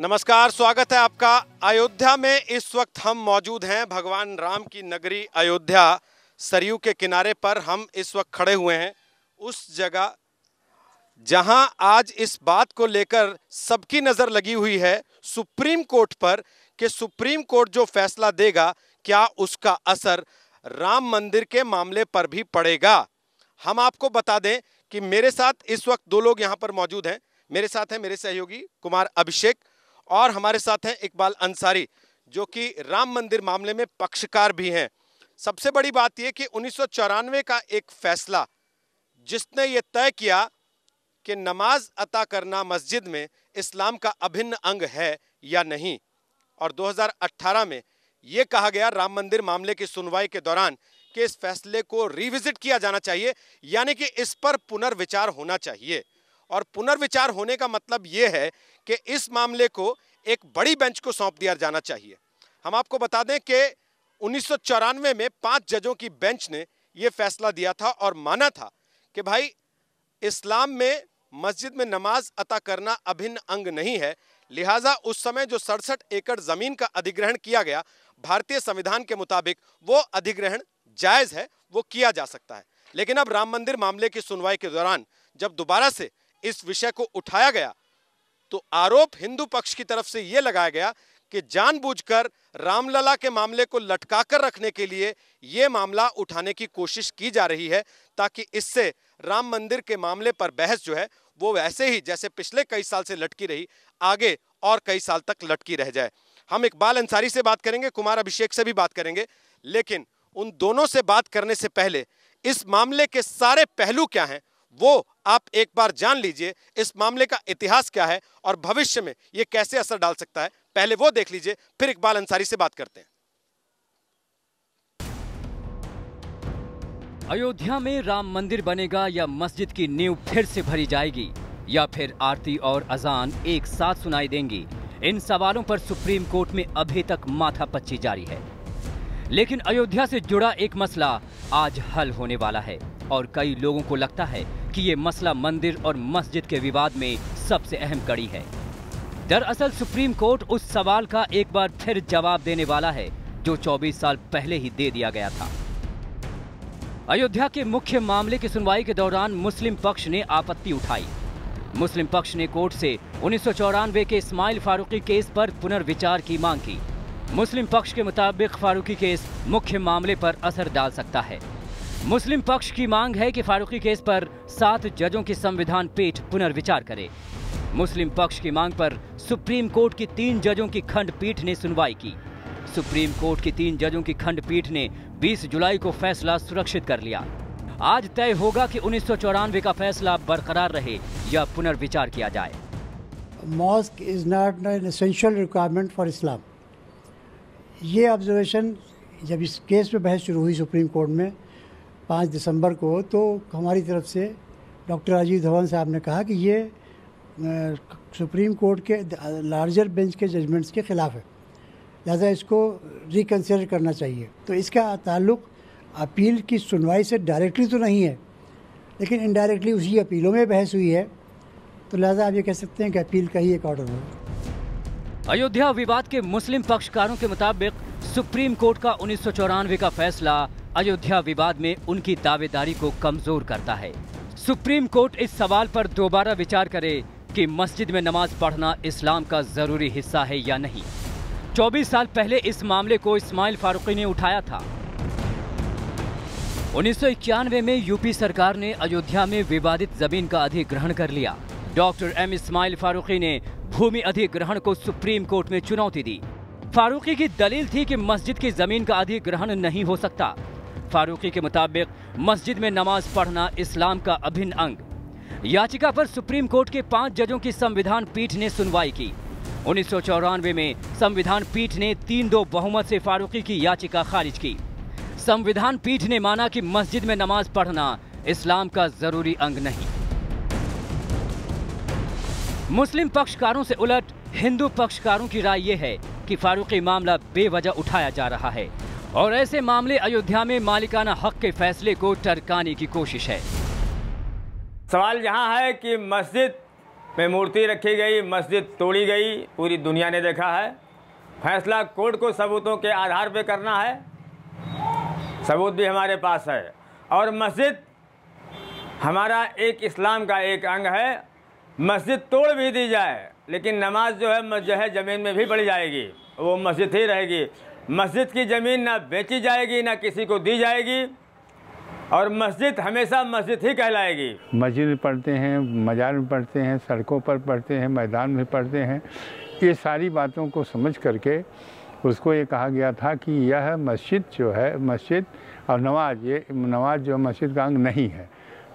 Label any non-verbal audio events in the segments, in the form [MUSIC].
नमस्कार स्वागत है आपका अयोध्या में इस वक्त हम मौजूद हैं भगवान राम की नगरी अयोध्या सरयू के किनारे पर हम इस वक्त खड़े हुए हैं उस जगह जहां आज इस बात को लेकर सबकी नज़र लगी हुई है सुप्रीम कोर्ट पर कि सुप्रीम कोर्ट जो फैसला देगा क्या उसका असर राम मंदिर के मामले पर भी पड़ेगा हम आपको बता दें कि मेरे साथ इस वक्त दो लोग यहाँ पर मौजूद हैं मेरे साथ हैं मेरे सहयोगी कुमार अभिषेक और हमारे साथ हैं इकबाल अंसारी जो कि राम मंदिर मामले में पक्षकार भी हैं सबसे बड़ी बात यह कि उन्नीस का एक फैसला जिसने ये तय किया कि नमाज अता करना मस्जिद में इस्लाम का अभिन्न अंग है या नहीं और 2018 में ये कहा गया राम मंदिर मामले की सुनवाई के दौरान कि इस फैसले को रिविजिट किया जाना चाहिए यानी कि इस पर पुनर्विचार होना चाहिए और पुनर्विचार होने का मतलब ये है कि इस मामले को एक बड़ी बेंच को सौंप दिया जाना चाहिए हम आपको बता दें कि उन्नीस में पांच जजों की बेंच ने यह फैसला दिया था और माना था कि भाई इस्लाम में मस्जिद में नमाज अता करना अभिन्न अंग नहीं है लिहाजा उस समय जो सड़सठ एकड़ ज़मीन का अधिग्रहण किया गया भारतीय संविधान के मुताबिक वो अधिग्रहण जायज़ है वो किया जा सकता है लेकिन अब राम मंदिर मामले की सुनवाई के दौरान जब दोबारा से इस विषय को उठाया गया तो आरोप हिंदू पक्ष की तरफ से यह लगाया गया कि जानबूझकर रामलला के मामले को लटकाकर रखने के लिए यह मामला उठाने की कोशिश की जा रही है ताकि इससे राम मंदिर के मामले पर बहस जो है वो वैसे ही जैसे पिछले कई साल से लटकी रही आगे और कई साल तक लटकी रह जाए हम इकबाल अंसारी से बात करेंगे कुमार अभिषेक से भी बात करेंगे लेकिन उन दोनों से बात करने से पहले इस मामले के सारे पहलू क्या हैं वो आप एक बार जान लीजिए इस मामले का इतिहास क्या है और भविष्य में ये कैसे असर डाल सकता है पहले वो देख लीजिए फिर इकबाल अंसारी से बात करते हैं अयोध्या में राम मंदिर बनेगा या मस्जिद की नींव फिर से भरी जाएगी या फिर आरती और अजान एक साथ सुनाई देंगी इन सवालों पर सुप्रीम कोर्ट में अभी तक माथा पच्ची जारी है लेकिन अयोध्या से जुड़ा एक मसला आज हल होने वाला है और कई लोगों को लगता है कि ये मसला मंदिर और मस्जिद के विवाद में सबसे अहम कड़ी है दरअसल सुप्रीम कोर्ट उस सवाल का एक बार फिर जवाब देने वाला है जो 24 साल पहले ही दे दिया गया था अयोध्या के मुख्य मामले की सुनवाई के दौरान मुस्लिम पक्ष ने आपत्ति उठाई मुस्लिम पक्ष ने कोर्ट से उन्नीस के इस्माइल फारूकी केस पर पुनर्विचार की मांग की मुस्लिम पक्ष के मुताबिक फारूकी केस मुख्य मामले पर असर डाल सकता है मुस्लिम पक्ष की मांग है कि फारूकी केस पर सात जजों की संविधान पीठ पुनर्विचार करे मुस्लिम पक्ष की मांग पर सुप्रीम कोर्ट की तीन जजों की खंडपीठ ने सुनवाई की सुप्रीम कोर्ट की तीन जजों की खंडपीठ ने 20 जुलाई को फैसला सुरक्षित कर लिया आज तय होगा कि उन्नीस का फैसला बरकरार रहे या पुनर्विचार किया जाए mosque is not an essential requirement for Islam ये ऑब्जर्वेशन जब इस केस में बहस शुरू हुई सुप्रीम कोर्ट में पाँच दिसंबर को तो हमारी तरफ से डॉक्टर राजीव धवन साहब ने कहा कि ये सुप्रीम कोर्ट के लार्जर बेंच के जजमेंट्स के ख़िलाफ़ है लिहाजा इसको रिकन्सिडर करना चाहिए तो इसका ताल्लुक अपील की सुनवाई से डायरेक्टली तो नहीं है लेकिन इनडायरेक्टली उसी अपीलों में बहस हुई है तो लिहाजा आप ये कह सकते हैं कि अपील का ही एक ऑर्डर है अयोध्या विवाद के मुस्लिम पक्षकारों के मुताबिक सुप्रीम कोर्ट का उन्नीस का फैसला अयोध्या विवाद में उनकी दावेदारी को कमजोर करता है सुप्रीम कोर्ट इस सवाल पर दोबारा विचार करे कि मस्जिद में नमाज पढ़ना इस्लाम का जरूरी हिस्सा है या नहीं 24 साल पहले इस मामले को इस्माइल फारूकी ने उठाया था उन्नीस में यूपी सरकार ने अयोध्या में विवादित जमीन का अधिग्रहण कर लिया डॉक्टर एम इस्माइल फारूकी ने भूमि अधिग्रहण को सुप्रीम कोर्ट में चुनौती दी फारूकी की दलील थी कि मस्जिद की जमीन का अधिग्रहण नहीं हो सकता फारूकी के मुताबिक मस्जिद में नमाज पढ़ना इस्लाम का अभिन्न अंग याचिका पर सुप्रीम कोर्ट के पांच जजों की संविधान पीठ ने सुनवाई की उन्नीस में संविधान पीठ ने तीन दो बहुमत से फारूकी की याचिका खारिज की संविधान पीठ ने माना कि मस्जिद में नमाज पढ़ना इस्लाम का जरूरी अंग नहीं मुस्लिम पक्षकारों से उलट हिंदू पक्षकारों की राय यह है कि फारूकी मामला बेवजह उठाया जा रहा है और ऐसे मामले अयोध्या में मालिकाना हक के फैसले को टरकाने की कोशिश है सवाल यहाँ है कि मस्जिद में मूर्ति रखी गई मस्जिद तोड़ी गई पूरी दुनिया ने देखा है फैसला कोर्ट को सबूतों के आधार पर करना है सबूत भी हमारे पास है और मस्जिद हमारा एक इस्लाम का एक अंग है मस्जिद तोड़ भी दी जाए लेकिन नमाज जो है जो है ज़मीन में भी पड़ी जाएगी वो मस्जिद ही रहेगी मस्जिद की ज़मीन ना बेची जाएगी ना किसी को दी जाएगी और मस्जिद हमेशा मस्जिद ही कहलाएगी मस्जिद में पढ़ते हैं मजार में पढ़ते हैं सड़कों पर पढ़ते हैं मैदान में पढ़ते हैं ये सारी बातों को समझ करके उसको ये कहा गया था कि यह मस्जिद जो है मस्जिद और नमाज ये नमाज जो मस्जिद का अंग नहीं है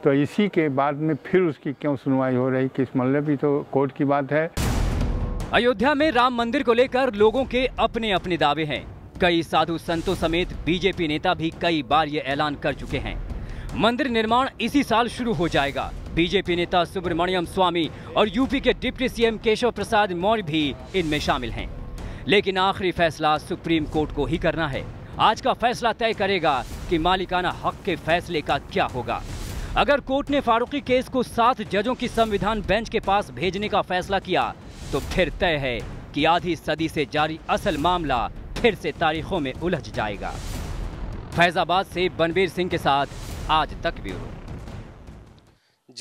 तो इसी के बाद में फिर उसकी क्यों सुनवाई हो रही किस मल्ले भी तो कोर्ट की बात है अयोध्या में राम मंदिर को लेकर लोगों के अपने अपने दावे हैं कई साधु संतों समेत बीजेपी नेता भी कई बार ये ऐलान कर चुके हैं मंदिर निर्माण इसी साल शुरू हो जाएगा बीजेपी नेता सुब्रमण्यम स्वामी और यूपी के डिप्टी सीएम केशव प्रसाद मौर्य भी इनमें शामिल हैं लेकिन आखिरी फैसला सुप्रीम कोर्ट को ही करना है आज का फैसला तय करेगा कि मालिकाना हक के फैसले का क्या होगा अगर कोर्ट ने फारूकी केस को सात जजों की संविधान बेंच के पास भेजने का फैसला किया तो फिर तय है कि आधी सदी से जारी असल मामला फिर से तारीखों में उलझ जाएगा फैजाबाद से बनवीर सिंह के साथ आज तक ब्यूरो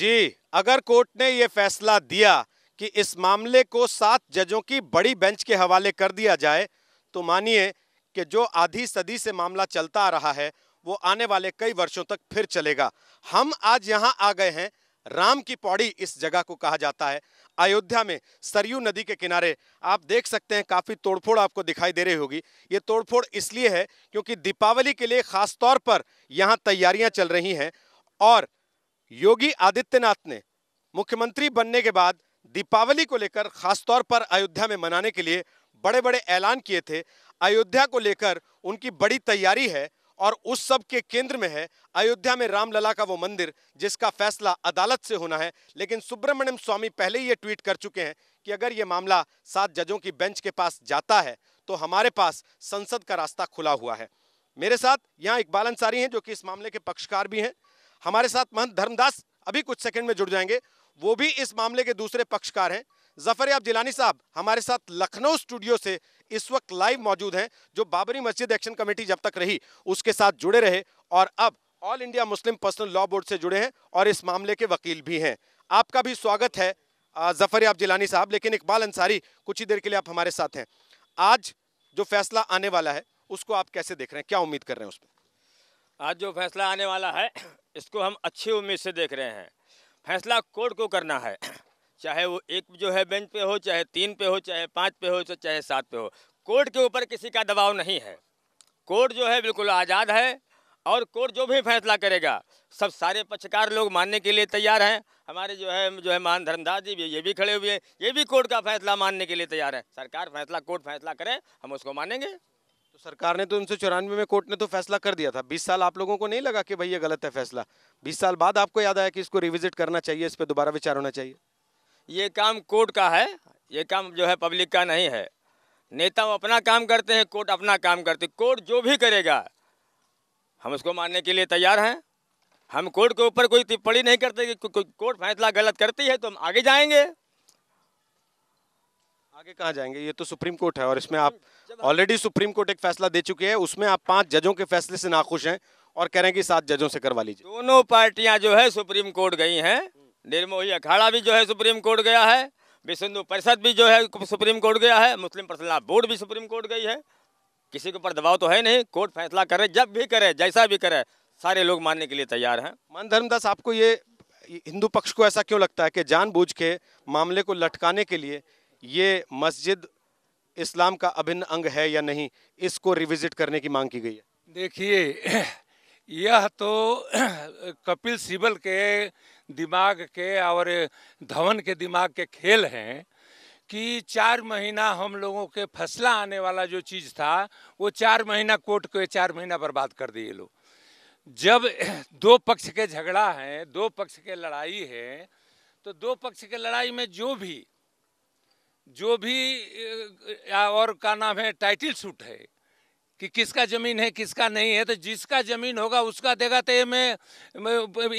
जी अगर कोर्ट ने यह फैसला दिया कि इस मामले को सात जजों की बड़ी बेंच के हवाले कर दिया जाए तो मानिए कि जो आधी सदी से मामला चलता आ रहा है वो आने वाले कई वर्षों तक फिर चलेगा हम आज यहाँ आ गए हैं राम की पौड़ी इस जगह को कहा जाता है अयोध्या में सरयू नदी के किनारे आप देख सकते हैं काफ़ी तोड़फोड़ आपको दिखाई दे रही होगी ये तोड़फोड़ इसलिए है क्योंकि दीपावली के लिए ख़ास तौर पर यहाँ तैयारियाँ चल रही हैं और योगी आदित्यनाथ ने मुख्यमंत्री बनने के बाद दीपावली को लेकर ख़ासतौर पर अयोध्या में मनाने के लिए बड़े बड़े ऐलान किए थे अयोध्या को लेकर उनकी बड़ी तैयारी है और उस सब के केंद्र में है अयोध्या में रामलला का वो मंदिर जिसका फैसला अदालत से होना है लेकिन सुब्रमण्यम स्वामी पहले ही ये ट्वीट कर चुके हैं कि अगर ये मामला सात जजों की बेंच के पास जाता है तो हमारे पास संसद का रास्ता खुला हुआ है मेरे साथ यहाँ इकबाल अंसारी हैं जो कि इस मामले के पक्षकार भी हैं हमारे साथ महंत धर्मदास अभी कुछ सेकंड में जुड़ जाएंगे वो भी इस मामले के दूसरे पक्षकार हैं जफर याब जिलानी साहब हमारे साथ लखनऊ स्टूडियो से इस वक्त लाइव मौजूद हैं जो बाबरी मस्जिद एक्शन कमेटी जब तक रही उसके साथ जुड़े रहे और अब All India Muslim Personal Law Board से जुड़े हैं और इस मामले के वकील भी हैं आपका भी स्वागत है जफर याब जिलानी साहब लेकिन इकबाल अंसारी कुछ ही देर के लिए आप हमारे साथ हैं आज जो फैसला आने वाला है उसको आप कैसे देख रहे हैं क्या उम्मीद कर रहे हैं उसमें आज जो फैसला आने वाला है इसको हम अच्छी उम्मीद से देख रहे हैं फैसला कोर्ट को करना है चाहे वो एक जो है बेंच पे हो चाहे तीन पे हो चाहे पाँच पे हो चाहे सात पे हो कोर्ट के ऊपर किसी का दबाव नहीं है कोर्ट जो है बिल्कुल आज़ाद है और कोर्ट जो भी फैसला करेगा सब सारे पक्षकार लोग मानने के लिए तैयार हैं हमारे जो है जो है मान धर्मदास जी भी ये भी खड़े हुए हैं ये भी कोर्ट का फैसला मानने के लिए तैयार है सरकार फैसला कोर्ट फैसला करे हम उसको मानेंगे तो सरकार ने तो उनसे चौरानवे में कोर्ट ने तो फैसला कर दिया था बीस साल आप लोगों को नहीं लगा कि भाई ये गलत है फैसला बीस साल बाद आपको याद आया कि इसको रिविजिट करना चाहिए इस पर दोबारा विचार होना चाहिए ये काम कोर्ट का है ये काम जो है पब्लिक का नहीं है नेता अपना काम करते हैं कोर्ट अपना काम करते कोर्ट जो भी करेगा हम उसको मानने के लिए तैयार हैं हम कोर्ट के ऊपर कोई टिप्पणी नहीं करते कि कोर्ट फैसला गलत करती है तो हम आगे जाएंगे आगे कहाँ जाएंगे ये तो सुप्रीम कोर्ट है और इसमें आप ऑलरेडी सुप्रीम कोर्ट एक फैसला दे चुके हैं उसमें आप पांच जजों के फैसले से नाखुश हैं और कह रहे हैं कि सात जजों से करवा लीजिए दोनों पार्टियां जो है सुप्रीम कोर्ट गई हैं निर्मोही अखाड़ा भी जो है सुप्रीम कोर्ट गया है विश्व हिंदू परिषद भी जो है सुप्रीम कोर्ट गया है मुस्लिम पर्सनल बोर्ड भी सुप्रीम कोर्ट गई है किसी के ऊपर दबाव तो है नहीं कोर्ट फैसला करे जब भी करे जैसा भी करे सारे लोग मानने के लिए तैयार हैं मान धर्मदास आपको ये हिंदू पक्ष को ऐसा क्यों लगता है कि जानबूझ के मामले को लटकाने के लिए ये मस्जिद इस्लाम का अभिन्न अंग है या नहीं इसको रिविजिट करने की मांग की गई है देखिए यह तो [CLEARS THROAT] कपिल सिबल के दिमाग के और धवन के दिमाग के खेल हैं कि चार महीना हम लोगों के फसला आने वाला जो चीज़ था वो चार महीना कोर्ट को चार महीना बर्बाद कर दिए लोग जब [CLEARS THROAT] दो पक्ष के झगड़ा है दो पक्ष के लड़ाई है तो दो पक्ष के लड़ाई में जो भी जो भी और का नाम है टाइटल सूट है कि किसका ज़मीन है किसका नहीं है तो जिसका ज़मीन होगा उसका देगा तो ये में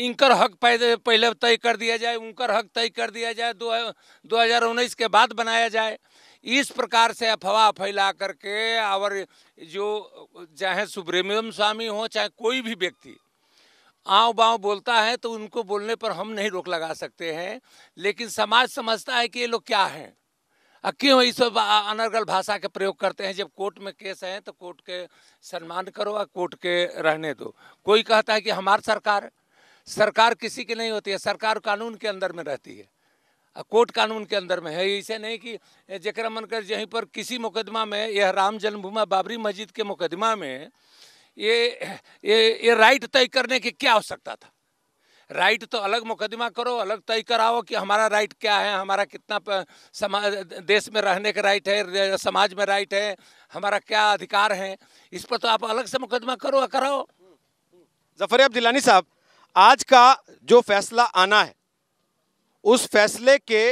इनकर हक पहले तय कर दिया जाए उनकर हक तय कर दिया जाए दो दो हज़ार उन्नीस के बाद बनाया जाए इस प्रकार से अफवाह फैला करके और जो चाहे सुब्रमण्यम स्वामी हो चाहे कोई भी व्यक्ति आव बाँव बोलता है तो उनको बोलने पर हम नहीं रोक लगा सकते हैं लेकिन समाज समझता है कि ये लोग क्या हैं क्यों इस अनर्गल भाषा के प्रयोग करते हैं जब कोर्ट में केस है तो कोर्ट के सम्मान करो और कोर्ट के रहने दो कोई कहता है कि हमार सरकार सरकार किसी की नहीं होती है सरकार कानून के अंदर में रहती है कोर्ट कानून के अंदर में है इसे नहीं कि जरा मन कर यहीं पर किसी मुकदमा में यह राम जन्मभूमि बाबरी मस्जिद के मुकदमा में ये ये ये राइट तय करने की क्या आवश्यकता था राइट तो अलग मुकदमा करो अलग तय कराओ कि हमारा राइट क्या है हमारा कितना समाज देश में रहने का राइट है समाज में राइट है हमारा क्या अधिकार है इस पर तो आप अलग से मुकदमा करो कराओ अब दिलानी साहब आज का जो फैसला आना है उस फैसले के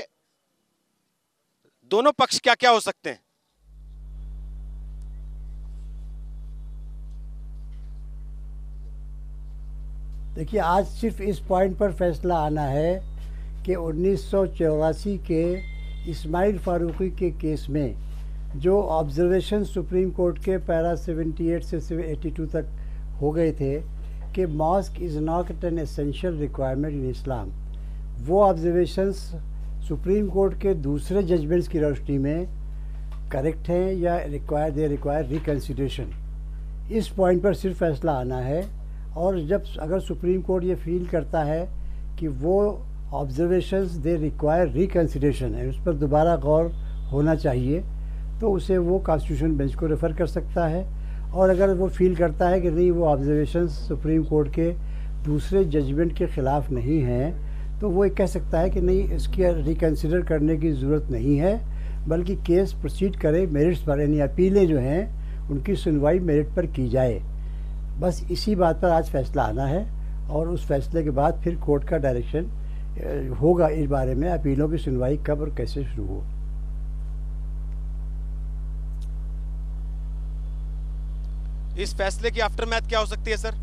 दोनों पक्ष क्या क्या हो सकते हैं देखिए आज सिर्फ इस पॉइंट पर फैसला आना है कि उन्नीस के इस्माइल फारूकी के केस में जो ऑब्जर्वेशन सुप्रीम कोर्ट के पैरा 78 से 82 तक हो गए थे कि mosque is not an essential requirement in Islam वो ऑब्जर्वेशंस सुप्रीम कोर्ट के दूसरे जजमेंट्स की रोशनी में करेक्ट हैं या रिक्वायर दे रिक्वायर रिकन्सिडरेशन इस पॉइंट पर सिर्फ फैसला आना है और जब अगर सुप्रीम कोर्ट ये फील करता है कि वो ऑब्जर्वेशंस दे रिक्वायर रिकन्सिडेशन है उस पर दोबारा गौर होना चाहिए तो उसे वो कॉन्स्टिट्यूशन बेंच को रेफ़र कर सकता है और अगर वो फील करता है कि नहीं वो ऑब्जर्वेशन सुप्रीम कोर्ट के दूसरे जजमेंट के ख़िलाफ़ नहीं हैं तो वो कह सकता है कि नहीं इसकी रिकन्सिडर करने की ज़रूरत नहीं है बल्कि केस प्रोसीड करे मेरिट्स पर यानी अपीलें जो हैं उनकी सुनवाई मेरिट पर की जाए बस इसी बात पर आज फैसला आना है और उस फैसले के बाद फिर कोर्ट का डायरेक्शन होगा इस बारे में अपीलों की सुनवाई कब और कैसे शुरू हो इस फैसले की आफ्टर मैथ क्या हो सकती है सर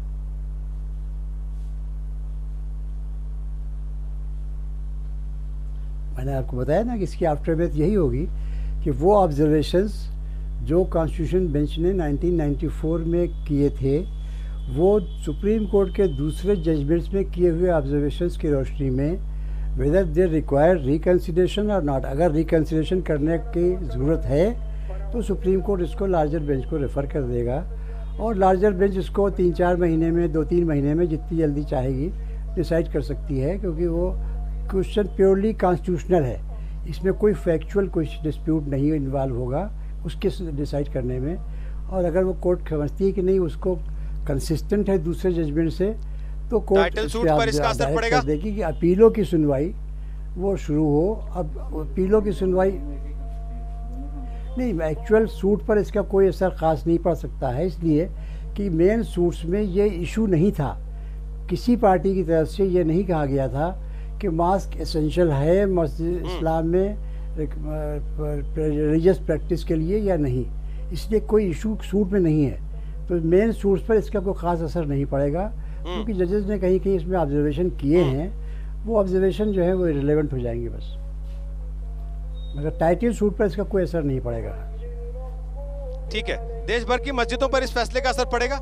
मैंने आपको बताया ना कि इसकी आफ्टर मैथ यही होगी कि वो ऑब्जर्वेशंस जो कॉन्स्टिट्यूशन बेंच ने 1994 में किए थे वो सुप्रीम कोर्ट के दूसरे जजमेंट्स में किए हुए ऑब्जर्वेशन की रोशनी में वेदर दे रिक्वायर रिकन्सिलेशन और नॉट अगर रिकन्सिडेशन करने की ज़रूरत है तो सुप्रीम कोर्ट इसको लार्जर बेंच को रेफ़र कर देगा और लार्जर बेंच इसको तीन चार महीने में दो तीन महीने में जितनी जल्दी चाहेगी डिसाइड कर सकती है क्योंकि वो क्वेश्चन प्योरली कॉन्स्टिट्यूशनल है इसमें कोई फैक्चुअल कोई डिस्प्यूट नहीं इन्वॉल्व होगा उसके डिसाइड करने में और अगर वो कोर्ट समझती है कि नहीं उसको कंसिस्टेंट है दूसरे जजमेंट से तो कोर्ट देखिए कि अपीलों की सुनवाई वो शुरू हो अब अपीलों की सुनवाई नहीं एक्चुअल सूट पर इसका कोई असर ख़ास नहीं पड़ सकता है इसलिए कि मेन सूट्स में ये इशू नहीं था किसी पार्टी की तरफ से ये नहीं कहा गया था कि मास्क एसेंशियल है मस्जिद हम्म। इस्लाम में रिलीजियस प्रैक्टिस के लिए या नहीं इसलिए कोई इशू सूट में नहीं है तो मेन सूट्स पर इसका कोई ख़ास असर नहीं पड़ेगा हम्म। क्योंकि जजेस ने कहीं कहीं इसमें ऑब्जर्वेशन किए हम्म। हैं वो ऑब्जर्वेशन जो है वो रिलेवेंट हो जाएंगे बस मगर टाइटल सूट पर इसका कोई असर नहीं पड़ेगा ठीक है देश भर की मस्जिदों पर इस फैसले का असर पड़ेगा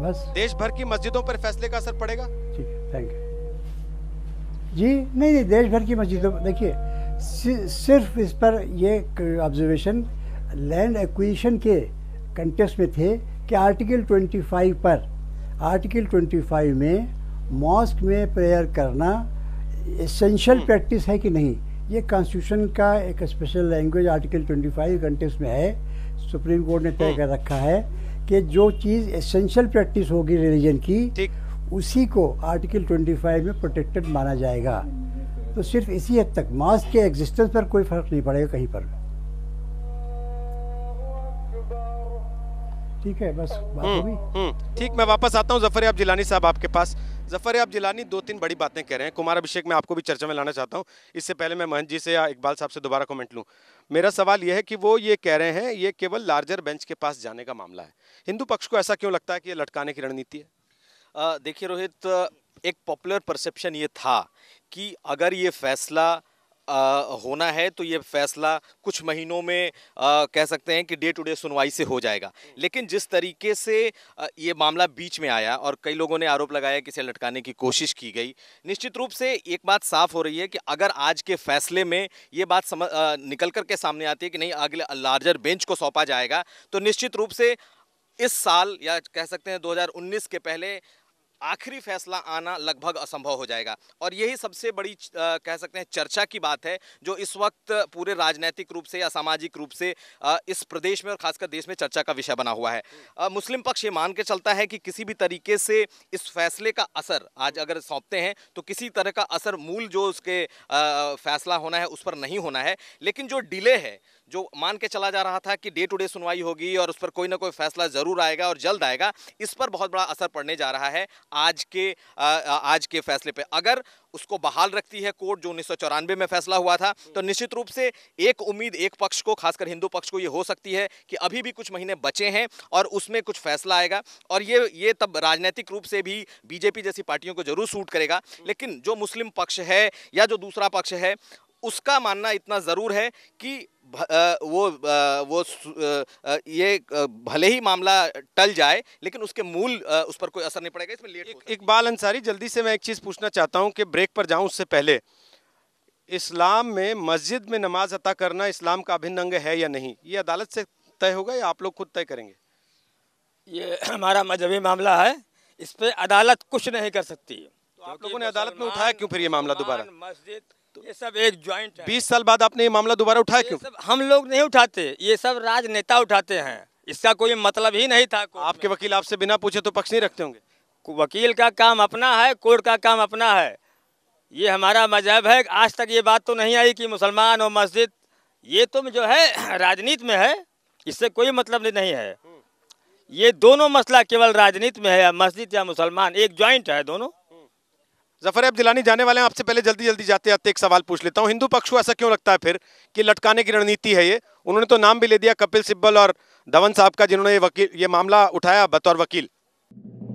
बस देश भर की मस्जिदों पर फैसले का असर पड़ेगा ठीक है थैंक यू जी नहीं नहीं देश भर की मस्जिदों पर देखिए सिर्फ इस पर ये ऑब्जर्वेशन लैंड एक्विजिशन के कंटेस्ट में थे कि आर्टिकल 25 पर आर्टिकल 25 में मॉस्क में प्रेयर करना एसेंशियल प्रैक्टिस hmm. है कि नहीं ये कॉन्स्टिट्यूशन का एक स्पेशल लैंग्वेज आर्टिकल 25 कंटेस्ट में है सुप्रीम कोर्ट ने तय hmm. कर रखा है कि जो चीज़ एसेंशियल प्रैक्टिस होगी रिलीजन की उसी को आर्टिकल 25 में प्रोटेक्टेड माना जाएगा तो सिर्फ इसी हद तक मास्क के एग्जिस्टेंस पर कोई फ़र्क नहीं पड़ेगा कहीं पर ठीक है बस हम्म, हम्म, ठीक मैं वापस आता हूँ जफर आप जिलानी साहब आपके पास जफर आप जिलानी दो तीन बड़ी बातें कह रहे हैं कुमार अभिषेक मैं आपको भी चर्चा में लाना चाहता हूँ इससे पहले मैं महन जी से या इकबाल साहब से दोबारा कमेंट लूँ मेरा सवाल यह है कि वो ये कह रहे हैं ये केवल लार्जर बेंच के पास जाने का मामला है हिंदू पक्ष को ऐसा क्यों लगता है कि ये लटकाने की रणनीति है देखिए रोहित एक पॉपुलर परसेप्शन ये था कि अगर ये फैसला होना है तो ये फैसला कुछ महीनों में आ, कह सकते हैं कि डे टू डे सुनवाई से हो जाएगा हम्म। लेकिन जिस तरीके से ये मामला बीच में आया और कई लोगों ने आरोप लगाया कि इसे लटकाने की कोशिश की गई निश्चित रूप से एक बात साफ हो रही है कि अगर आज के फैसले में ये बात समझ निकल करके सामने आती है कि नहीं अगले लार्जर बेंच को सौंपा जाएगा तो निश्चित रूप से इस साल या कह सकते हैं 2019 के पहले आखिरी फैसला आना लगभग असंभव हो जाएगा और यही सबसे बड़ी कह सकते हैं चर्चा की बात है जो इस वक्त पूरे राजनैतिक रूप से या सामाजिक रूप से इस प्रदेश में और खासकर देश में चर्चा का विषय बना हुआ है मुस्लिम पक्ष ये मान के चलता है कि किसी भी तरीके से इस फैसले का असर आज अगर सौंपते हैं तो किसी तरह का असर मूल जो उसके फैसला होना है उस पर नहीं होना है लेकिन जो डिले है जो मान के चला जा रहा था कि डे टू डे सुनवाई होगी और उस पर कोई ना कोई फैसला ज़रूर आएगा और जल्द आएगा इस पर बहुत बड़ा असर पड़ने जा रहा है आज के आज के फैसले पे अगर उसको बहाल रखती है कोर्ट जो उन्नीस में फैसला हुआ था तो निश्चित रूप से एक उम्मीद एक पक्ष को खासकर हिंदू पक्ष को ये हो सकती है कि अभी भी कुछ महीने बचे हैं और उसमें कुछ फैसला आएगा और ये ये तब राजनीतिक रूप से भी बीजेपी जैसी पार्टियों को जरूर सूट करेगा लेकिन जो मुस्लिम पक्ष है या जो दूसरा पक्ष है उसका मानना इतना ज़रूर है कि वो वो ये भले ही मामला टल जाए लेकिन उसके मूल उस पर कोई असर नहीं पड़ेगा इसमें लेट इकबाल अंसारी जल्दी से मैं एक चीज़ पूछना चाहता हूँ कि ब्रेक पर जाऊँ उससे पहले इस्लाम में मस्जिद में नमाज अता करना इस्लाम का अभिन्न अंग है या नहीं ये अदालत से तय होगा या आप लोग खुद तय करेंगे ये [CLEARS THROAT] हमारा मजहबी मामला है इस पर अदालत कुछ नहीं कर सकती तो आप लोगों ने अदालत में उठाया क्यों फिर ये मामला दोबारा मस्जिद तो ये सब एक ज्वाइंट बीस साल बाद आपने ये मामला दोबारा उठाया क्यों हम लोग नहीं उठाते ये सब राजनेता उठाते हैं इसका कोई मतलब ही नहीं था आपके वकील आपसे बिना पूछे तो पक्ष नहीं रखते होंगे वकील का काम अपना है कोर्ट का काम अपना है ये हमारा मजहब है आज तक ये बात तो नहीं आई कि मुसलमान और मस्जिद ये तो जो है [CLEARS THROAT] राजनीति में है इससे कोई मतलब नहीं है हम्म। ये दोनों मसला केवल राजनीति में है या मस्जिद या मुसलमान एक ज्वाइंट है दोनों जफर अब दिलानी जाने वाले हैं आपसे पहले जल्दी जल्दी जाते जाते एक सवाल पूछ लेता हूँ हिंदू पक्ष को ऐसा क्यों लगता है फिर कि लटकाने की रणनीति है ये उन्होंने तो नाम भी ले दिया कपिल सिब्बल और धवन साहब का जिन्होंने ये वकील ये मामला उठाया बतौर वकील